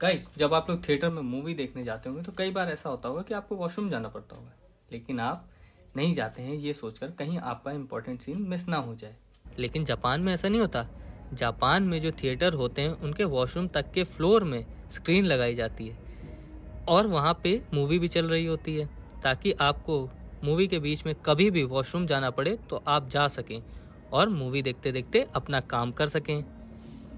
guys जब आप लोग थिएटर में मूवी देखने जाते होंगे तो कई बार ऐसा होता होगा कि आपको वॉशरूम जाना पड़ता होगा लेकिन आप नहीं जाते हैं ये सोचकर कहीं आपका इम्पोर्टेंट सीन मिस ना हो जाए लेकिन जापान में ऐसा नहीं होता जापान में जो थिएटर होते हैं उनके वॉशरूम तक के फ्लोर में स्क्रीन लगाई जाती है और वहाँ पे मूवी भी चल रही होती है ताकि आपको मूवी के बीच में कभी भी वॉशरूम जाना पड़े तो आप जा सकें और मूवी देखते देखते अपना काम कर सकें